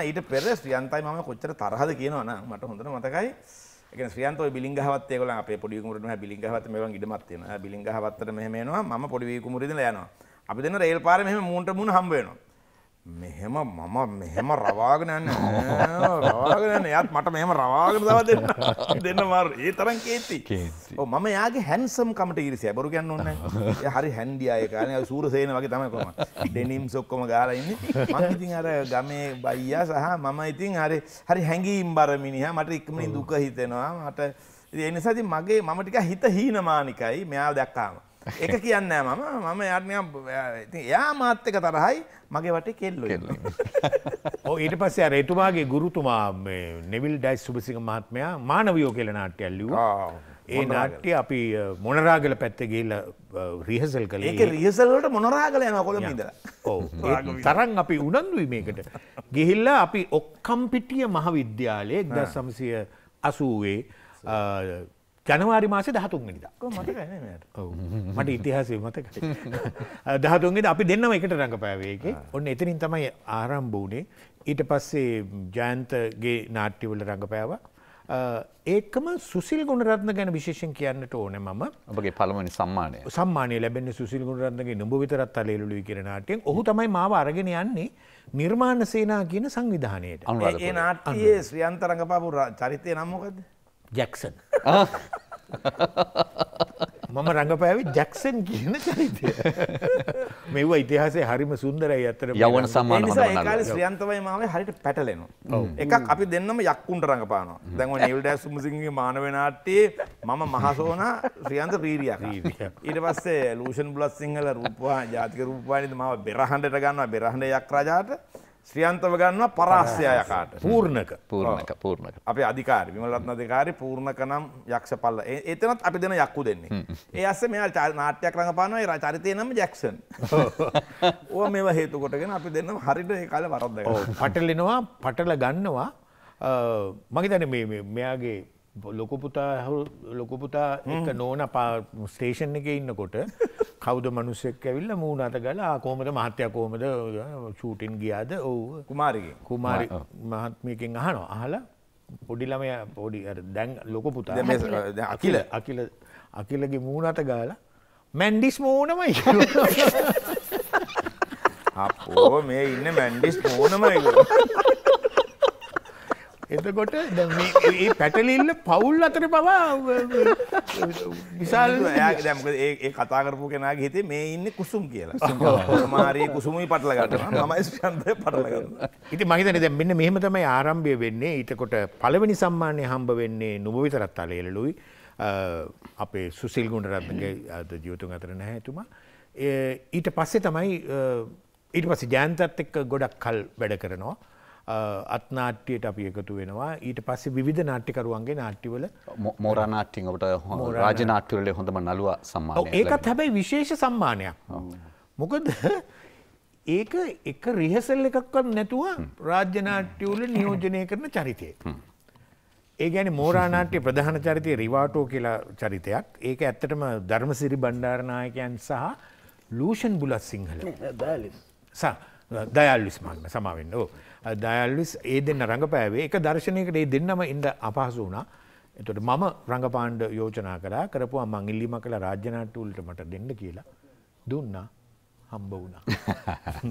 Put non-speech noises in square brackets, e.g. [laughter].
ඊට පෙර ශ්‍රියන්තයි මම කොච්චර තරහද කියනවනම් මට හොඳට මතකයි. ඒ කියන්නේ ශ්‍රියන්ත ඔය බිලින්ගහවත් ඒගොල්ලන් අපේ පොඩි විකුමුරේ මෙහා බිලින්ගහවත් මේවන් ඉඩමත් තියෙනවා. බිලින්ගහවත්තට මෙහෙම එනවා මම පොඩි විකුමුරේ ඉඳලා යනවා. අපි දෙන්න රේල් පාරේ මෙහෙම මූණට මූණ හම්බ වෙනවා. මෙහෙම මම මෙහෙම රවාගෙන යන්න රවාගෙන යන්න එයාත් මට මෙහෙම රවාගෙන දව දෙන්න දෙන්න මාර ඒ තරම් කේති ඔව් මම එයාගේ හැන්සම් කමට ඊරිසිය බොරු කියන්න ඕනේ නැහැ හරි හැන්ඩි අය කියන්නේ සූරසේන වගේ තමයි කොහමද ඩෙනිම්ස් ඔක්කොම ගාලා ඉන්නේ මම ඉතින් අර ගමේ බයියා සහ මම ඉතින් හරි හරි හැංගීම් බර මිනිහා මට ඉක්මනින් දුක හිතෙනවා මට ඒ නිසා ඉතින් මගේ මම ටික හිත හීනමානිකයි මෙයාව දැක්කාම එක [laughs] කියන්න මම මම යාර්නයක් එයා මාත්‍යක තරහයි මගේ වට කෙල්ලු [laughs] ඊට පස්සේ රේතුමාගේ ගුරුතුමා නෙවිල් ඩයිස් සුභසික මහත්මයා මානවයෝ කියල නාට්‍ය ඇල්ලිවා ඒ නාට්‍ය අපි මොනරාගල පැත්තගේල රිහසල් කළ ඒ රිහසල්ලට මොනරාගල යන කොළ ඉද තරන් අපි උනන්දුයි මේකට ගිහිල්ලා අපි ඔක්කම්පිටිය මහවිද්‍යාලයේ දස් සමසය අසූවේ ජනවාරි මාස දහතුන් නිදා මට ඉතිහාසේ මතක දහතුන්ගේ අපි දෙන්නම එකට රඟපෑවේක ඔන්න එතනින් තමයි ආරම්භූනේ ඊට පස්සේ ජයන්තගේ නාට්‍යවල රඟපෑව ඒකම සුසිල් ගුණරත්න ගැන විශේෂෙන් කියන්නට ඕන මම ඔබගේ පළමනි සම්මානය සම්මානය ලැබෙන සුසිල් ගුණරත්නගේ නොඹ විතරත් අලේලුලු කරනාටයෙන් ඔහු තමයි මාව අරගෙන යන්නේ නිර්මාණ සේනා කියන සංවිධානයට ඒ නාට්‍යයේ ශ්‍රියන්තරඟපාපු චරිතය නම්මොකද ජැක්සන් මම රඟපෑවි ජැක්සන් කියන චරිතය මෙව ඉතිහාසේ හරිම සුන්දරයි අතර යවන සම්මාන කාල ශ්‍රියන්තවයි මාවේ හරිට පැටලෙනු එකක් අපි දෙන්නම යක්කුන්ට රඟපානවා දැන්ව නිවල් ඩැස් මුසිගේ මානවනාට්ටේ මම මහසෝන ශ්‍රියන්ත රීරියක් ඊට පස්සේ ලූෂන් බුලස් සිංහල රූපවා ජාතික රූපවානිද මාව බෙරහන්ඩට ගන්නවා බෙරහන්ඩ යක්රජාට ශ්‍රියන්තව ගන්නවා පරාස්්‍යය යකාට පූර්ණක පූර්ණක පූර්ණක අප අධිකාර විමලත්න දෙකාරි පූර්ණක නම් යක්ෂ පල්ල එතනත් අපි දෙන යක්කු දෙන්නේ ඒ අස්ස මෙයා චාර නාට්‍යයක් රඟපානයි චරිතය නම ජැක්සන් [laughs] ඕ මෙ හේතුකොටගෙන අපි දෙන්න හරිට කාල වරද්ද පටලිනවා පටල ගන්නවා මගේතන මෙයාගේ ලොකුපුතා හු ලොකුපුතා එක නෝන පා ස්ටේෂන් එක ඉන්නකොට කවුද මනුස්සෙක් ඇවිල්ල මූුණ අත ගල කෝමද මහත්‍යය කෝමද චූටින් ගියාද ඔවු කුමාරග කුමාරි මහත්මයකින් අහන අහල පොඩිලමය පොඩි දැන් ලොක පුතා අකිල අකිල අකිලගේ මූුණට ගාල මැන්ඩිස් මෝනමයි [laughs] අපෝ මේ ඉන්න මැන්ඩිස් මෝනමයි එතකොට [laughs] ඒ පැටලිල්ල පවුල් අතර පවා විශාල දැම ඒ කතාකරපු කෙනා හිතේ මේ ඉන්න කුසුම් කියලා මාරයේ කුසුමයි පටලගන්න මයි ශන්තය පටලගන්න ඉති මහිතන දැ මෙන්න මෙහම තමයි ආරම්භය වෙන්නේ ඊටකොට පලවෙනි සම්මානය හම්බ වෙන්නේ නොබවිතරත් අලේලුයි අපේ සුසිල් ගුණරත්ගේ අද ජීවතුන් අතර නැහැතුමා ඊට පස්සේ තමයි ඊට පස්සේ ජයන්තත් එක්ක ගොඩක් කල් වැඩ කරනවා අත්නාට්‍යයට අපි එකතු වෙනවා ඊට පස්සේ විධ නාට්‍යකරුවන්ගේ නාට්‍යවල මෝරා නාට්‍යෙන් ඔබට රාජනාට්‍යවල හොඳම නලුව සම්මාන ඒකත් හැබැයි විශේෂ සම්මානයක් මොකද ඒක එක රිහසල් එකක්වත් නැතුව රාජ්‍යනාට්‍යවල නියෝජනය කරන චරිතය ඒ ගැන මෝරානාට්‍ය ප්‍රධාන චරිතය රිවාටෝ කියලා චරිතයක් ඒක ඇත්තටම ධර්මසිරි බණ්ඩාරනායකයන් සහ ලූෂන් බුලත් සිංහල සහ දයල්ලිස් මගම සමාවෙන්න ඕ දයල්ලිස් ඒ දෙන්න රඟපෑවේ එක දර්ශනයකට ඒ දෙන්නම ඉන්ඩ අපහසු වුණා එතට මම රඟපාණ්ඩ යෝජනා කරා කරපු අමං ඉල්ලිම කළ රාජ්‍යනාට්ටූල්ට මට දෙන්න කියලා දුන්නා හම්බ වුණා. [laughs]